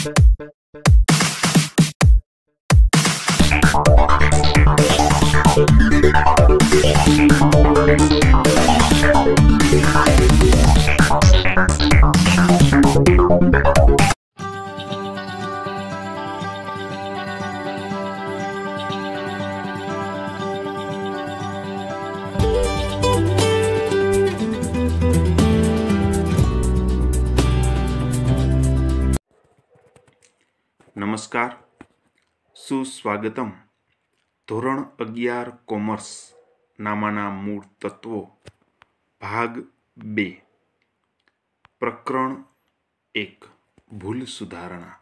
Thank you. સુસ્વાગતમ ધોરણ અગિયાર commerce નામાના મૂળ તત્વો ભાગ બે પ્રકરણ એક ભૂલ સુધારણા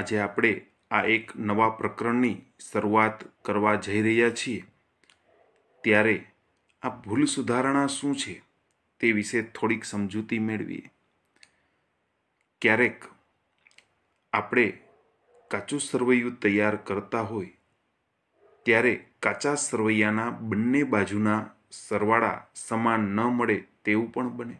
આજે આપણે આ એક નવા પ્રકરણની શરૂઆત કરવા જઈ રહ્યા છીએ ત્યારે આ ભૂલ સુધારણા શું છે તે વિશે થોડીક સમજૂતી મેળવીએ ક્યારેક આપણે કાચું સરવૈયું તૈયાર કરતા હોય ત્યારે કાચા સરવૈયાના બંને બાજુના સરવાળા સમાન ન મળે તેવું પણ બને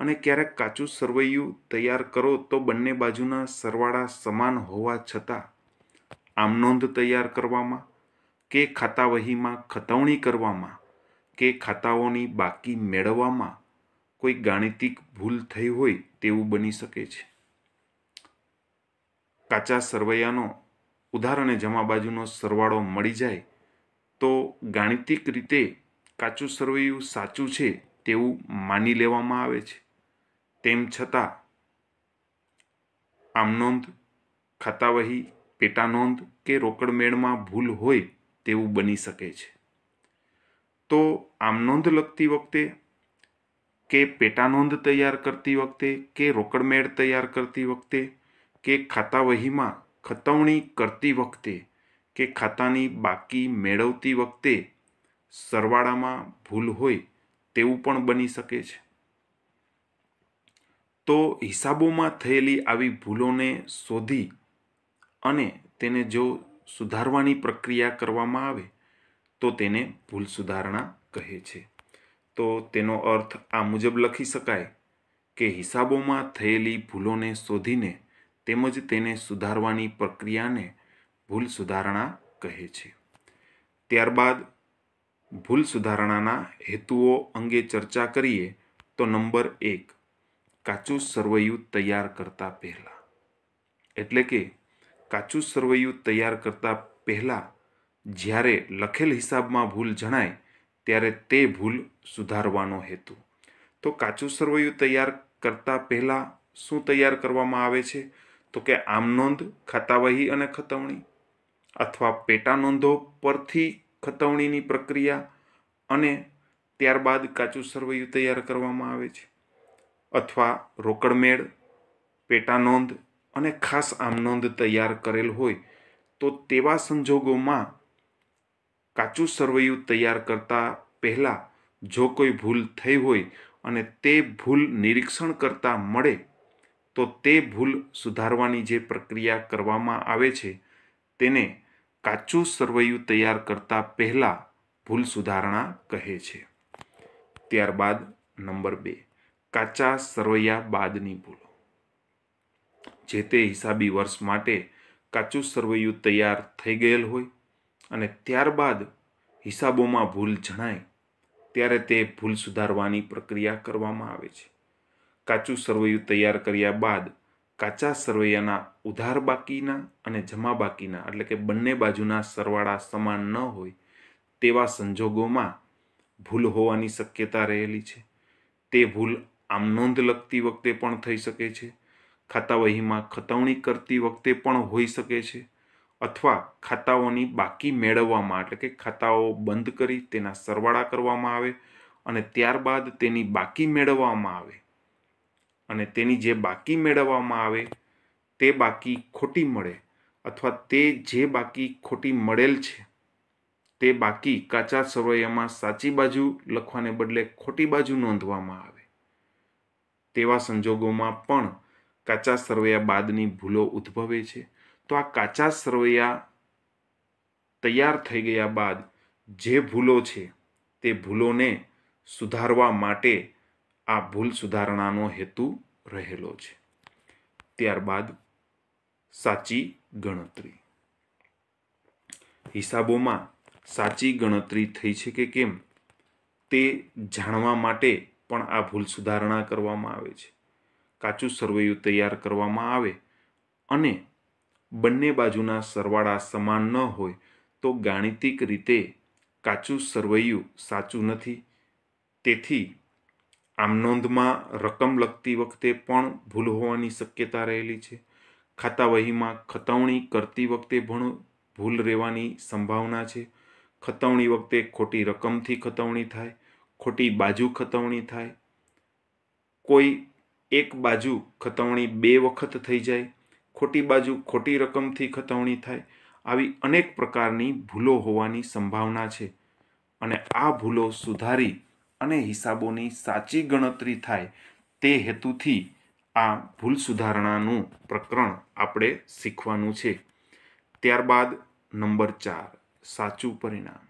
અને ક્યારેક કાચું સરવૈયું તૈયાર કરો તો બંને બાજુના સરવાળા સમાન હોવા છતાં આમ નોંધ તૈયાર કરવામાં કે ખાતાવહીમાં ખતવણી કરવામાં કે ખાતાઓની બાકી મેળવવામાં કોઈ ગાણિતિક ભૂલ થઈ હોય તેવું બની શકે છે કાચા સરવૈયાનો ઉદાહરણ જમા બાજુનો સરવાળો મળી જાય તો ગાણિતિક રીતે કાચું સરવૈયું સાચું છે તેવું માની લેવામાં આવે છે તેમ છતાં આમનોંધ ખાતાવહી પેટા નોંધ કે રોકડમેળમાં ભૂલ હોય તેવું બની શકે છે તો આમનોંધ લખતી વખતે કે પેટા નોંધ તૈયાર કરતી વખતે કે રોકડમેળ તૈયાર કરતી વખતે કે ખાતા વહીમાં ખતવણી કરતી વખતે કે ખાતાની બાકી મેળવતી વખતે સરવાળામાં ભૂલ હોય તેવું પણ બની શકે છે તો હિસાબોમાં થયેલી આવી ભૂલોને શોધી અને તેને જો સુધારવાની પ્રક્રિયા કરવામાં આવે તો તેને ભૂલ સુધારણા કહે છે તો તેનો અર્થ આ મુજબ લખી શકાય કે હિસાબોમાં થયેલી ભૂલોને શોધીને તેમજ તેને સુધારવાની પ્રક્રિયાને ભૂલ સુધારણા કહે છે ત્યારબાદ ભૂલ સુધારણાના હેતુઓ અંગે ચર્ચા કરીએ તો નંબર એક કાચું સરવૈયું તૈયાર કરતા પહેલાં એટલે કે કાચું સરવૈયું તૈયાર કરતા પહેલાં જ્યારે લખેલ હિસાબમાં ભૂલ જણાય ત્યારે તે ભૂલ સુધારવાનો હેતુ તો કાચું સરવૈયું તૈયાર કરતા પહેલાં શું તૈયાર કરવામાં આવે છે તો કે આમ નોંધ ખાતાવહી અને ખતવણી અથવા પેટા નોંધો પરથી ખતવણીની પ્રક્રિયા અને ત્યારબાદ કાચું સરવૈયું તૈયાર કરવામાં આવે છે અથવા રોકડમેળ પેટા નોંધ અને ખાસ આમ નોંધ તૈયાર કરેલ હોય તો તેવા સંજોગોમાં કાચું સરવૈયું તૈયાર કરતા પહેલાં જો કોઈ ભૂલ થઈ હોય અને તે ભૂલ નિરીક્ષણ કરતાં મળે તો તે ભૂલ સુધારવાની જે પ્રક્રિયા કરવામાં આવે છે તેને કાચું સરવૈયું તૈયાર કરતા પહેલાં ભૂલ સુધારણા કહે છે ત્યારબાદ નંબર બે કાચા સરવૈયા બાદની ભૂલો જે તે હિસાબી વર્ષ માટે કાચું સરવૈયું તૈયાર થઈ ગયેલ હોય અને ત્યારબાદ હિસાબોમાં ભૂલ જણાય ત્યારે તે ભૂલ સુધારવાની પ્રક્રિયા કરવામાં આવે છે કાચું સરવૈયું તૈયાર કર્યા બાદ કાચા સરવૈયાના ઉધાર બાકીના અને જમા બાકીના એટલે કે બંને બાજુના સરવાળા સમાન ન હોય તેવા સંજોગોમાં ભૂલ હોવાની શક્યતા રહેલી છે તે ભૂલ આમ નોંધ લખતી વખતે પણ થઈ શકે છે ખાતાવહીમાં ખતવણી કરતી વખતે પણ હોઈ શકે છે અથવા ખાતાઓની બાકી મેળવવામાં એટલે કે ખાતાઓ બંધ કરી તેના સરવાળા કરવામાં આવે અને ત્યારબાદ તેની બાકી મેળવવામાં આવે અને તેની જે બાકી મેળવવામાં આવે તે બાકી ખોટી મળે અથવા તે જે બાકી ખોટી મળેલ છે તે બાકી કાચા સરવૈયામાં સાચી બાજુ લખવાને બદલે ખોટી બાજુ નોંધવામાં આવે તેવા સંજોગોમાં પણ કાચા સરવૈયા બાદની ભૂલો ઉદ્ભવે છે તો આ કાચા સરવૈયા તૈયાર થઈ ગયા બાદ જે ભૂલો છે તે ભૂલોને સુધારવા માટે આ ભૂલ સુધારણાનો હેતુ રહેલો છે ત્યારબાદ સાચી ગણતરી હિસાબોમાં સાચી ગણતરી થઈ છે કે કેમ તે જાણવા માટે પણ આ ભૂલ સુધારણા કરવામાં આવે છે કાચું સરવૈયું તૈયાર કરવામાં આવે અને બંને બાજુના સરવાળા સમાન ન હોય તો ગાણિતિક રીતે કાચું સરવૈયું સાચું નથી તેથી આમ નોંધમાં રકમ લખતી વખતે પણ ભૂલ હોવાની શક્યતા રહેલી છે ખાતાવહીમાં ખતવણી કરતી વખતે પણ ભૂલ રહેવાની સંભાવના છે ખતવણી વખતે ખોટી રકમથી ખતવણી થાય ખોટી બાજુ ખતવણી થાય કોઈ એક બાજુ ખતવણી બે વખત થઈ જાય ખોટી બાજુ ખોટી રકમથી ખતવણી થાય આવી અનેક પ્રકારની ભૂલો હોવાની સંભાવના છે અને આ ભૂલો સુધારી અને હિસાબોની સાચી ગણતરી થાય તે હેતુથી આ ભૂલ સુધારણાનું પ્રકરણ આપણે શીખવાનું છે ત્યારબાદ નંબર ચાર સાચું પરિણામ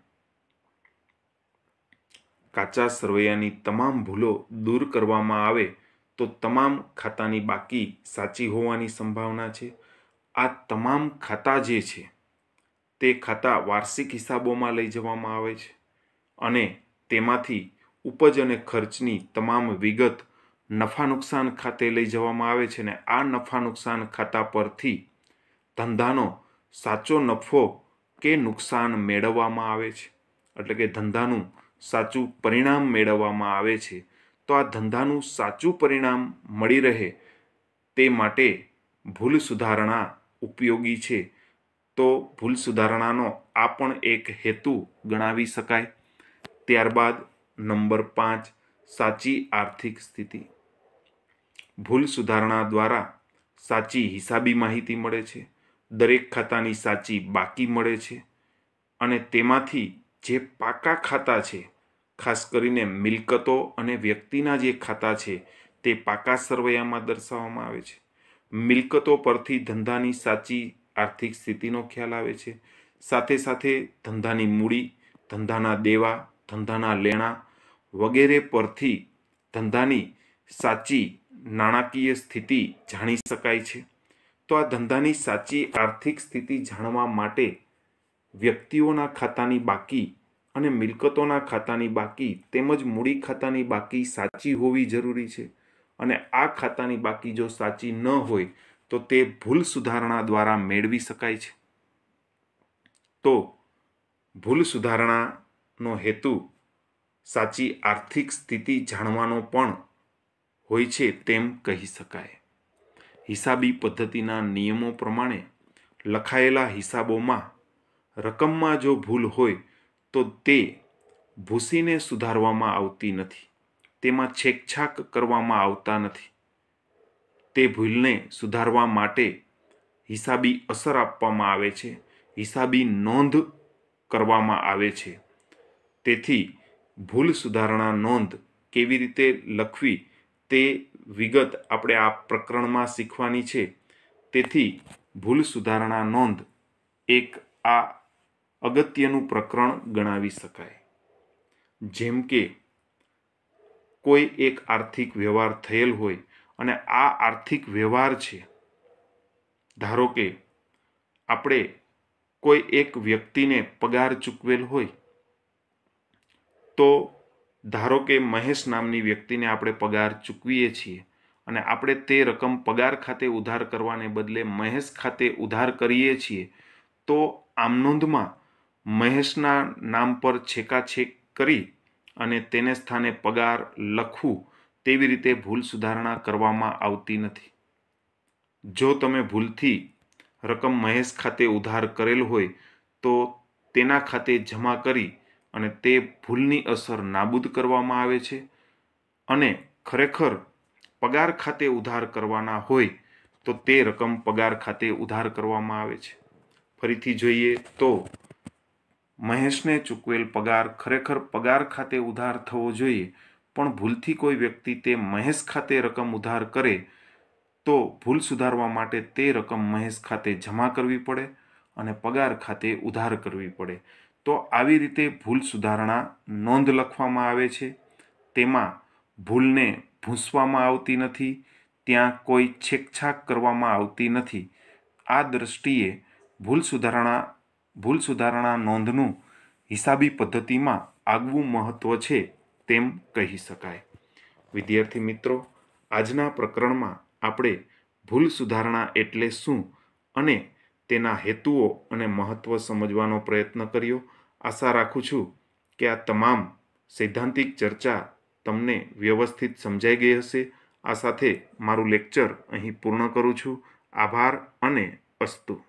કાચા સરવૈયાની તમામ ભૂલો દૂર કરવામાં આવે તો તમામ ખાતાની બાકી સાચી હોવાની સંભાવના છે આ તમામ ખાતા જે છે તે ખાતા વાર્ષિક હિસાબોમાં લઈ જવામાં આવે છે અને તેમાંથી ઉપજ અને ખર્ચની તમામ વિગત નફા નુકસાન ખાતે લઈ જવામાં આવે છે અને આ નફા નુકસાન ખાતા પરથી ધંધાનો સાચો નફો કે નુકસાન મેળવવામાં આવે છે એટલે કે ધંધાનું સાચું પરિણામ મેળવવામાં આવે છે તો આ ધંધાનું સાચું પરિણામ મળી રહે તે માટે ભૂલ સુધારણા ઉપયોગી છે તો ભૂલ સુધારણાનો આ પણ એક હેતુ ગણાવી શકાય ત્યારબાદ નંબર પાંચ સાચી આર્થિક સ્થિતિ ભૂલ સુધારણા દ્વારા સાચી હિસાબી માહિતી મળે છે દરેક ખાતાની સાચી બાકી મળે છે અને તેમાંથી જે પાકા ખાતા છે ખાસ કરીને મિલકતો અને વ્યક્તિના જે ખાતા છે તે પાકા સરવૈયામાં દર્શાવવામાં આવે છે મિલકતો પરથી ધંધાની સાચી આર્થિક સ્થિતિનો ખ્યાલ આવે છે સાથે સાથે ધંધાની મૂડી ધંધાના દેવા ધંધાના લેણા વગેરે પરથી ધંધાની સાચી નાણાકીય સ્થિતિ જાણી શકાય છે તો આ ધંધાની સાચી આર્થિક સ્થિતિ જાણવા માટે વ્યક્તિઓના ખાતાની બાકી અને મિલકતોના ખાતાની બાકી તેમજ મૂડી ખાતાની બાકી સાચી હોવી જરૂરી છે અને આ ખાતાની બાકી જો સાચી ન હોય તો તે ભૂલ સુધારણા દ્વારા મેળવી શકાય છે તો ભૂલ સુધારણાનો હેતુ સાચી આર્થિક સ્થિતિ જાણવાનો પણ હોય છે તેમ કહી શકાય હિસાબી પદ્ધતિના નિયમો પ્રમાણે લખાયેલા હિસાબોમાં રકમમાં જો ભૂલ હોય તો તે ભૂસીને સુધારવામાં આવતી નથી તેમાં છેકછાક કરવામાં આવતા નથી તે ભૂલને સુધારવા માટે હિસાબી અસર આપવામાં આવે છે હિસાબી નોંધ કરવામાં આવે છે તેથી ભૂલ સુધારણા નોંધ કેવી રીતે લખવી તે વિગત આપણે આ પ્રકરણમાં શીખવાની છે તેથી ભૂલ સુધારણા નોંધ એક આ અગત્યનું પ્રકરણ ગણાવી શકાય જેમ કે કોઈ એક આર્થિક વ્યવહાર થયેલ હોય અને આ આર્થિક વ્યવહાર છે ધારો કે આપણે કોઈ એક વ્યક્તિને પગાર ચૂકવેલ હોય તો ધારો કે મહેશ નામની વ્યક્તિને આપણે પગાર ચૂકવીએ છીએ અને આપણે તે રકમ પગાર ખાતે ઉધાર કરવાને બદલે મહેશ ખાતે ઉધાર કરીએ છીએ તો આમ નોંધમાં મહેશના નામ પર છેકાછેક કરી અને તેને સ્થાને પગાર લખવું તેવી રીતે ભૂલ સુધારણા કરવામાં આવતી નથી જો તમે ભૂલથી રકમ મહેશ ખાતે ઉધાર કરેલ હોય તો તેના ખાતે જમા કરી અને તે ભૂલની અસર નાબૂદ કરવામાં આવે છે અને ખરેખર પગાર ખાતે ઉધાર કરવાના હોય તો તે રકમ પગાર ખાતે ઉધાર કરવામાં આવે છે ફરીથી જોઈએ તો મહેશને ચૂકવેલ પગાર ખરેખર પગાર ખાતે ઉધાર થવો જોઈએ પણ ભૂલથી કોઈ વ્યક્તિ તે મહેશ ખાતે રકમ ઉધાર કરે તો ભૂલ સુધારવા માટે તે રકમ મહેશ ખાતે જમા કરવી પડે અને પગાર ખાતે ઉધાર કરવી પડે તો આવી રીતે ભૂલ સુધારણા નોંધ લખવામાં આવે છે તેમાં ભૂલને ભૂંસવામાં આવતી નથી ત્યાં કોઈ છેકછાક કરવામાં આવતી નથી આ દૃષ્ટિએ ભૂલ સુધારણા ભૂલ સુધારણા નોંધનું હિસાબી પદ્ધતિમાં આગવું મહત્ત્વ છે તેમ કહી શકાય વિદ્યાર્થી મિત્રો આજના પ્રકરણમાં આપણે ભૂલ સુધારણા એટલે શું અને તેના હેતુઓ અને મહત્ત્વ સમજવાનો પ્રયત્ન કર્યો આશા રાખું છું કે આ તમામ સૈદ્ધાંતિક ચર્ચા તમને વ્યવસ્થિત સમજાઈ ગઈ હશે આ સાથે મારું લેક્ચર અહીં પૂર્ણ કરું છું આભાર અને અસ્તુ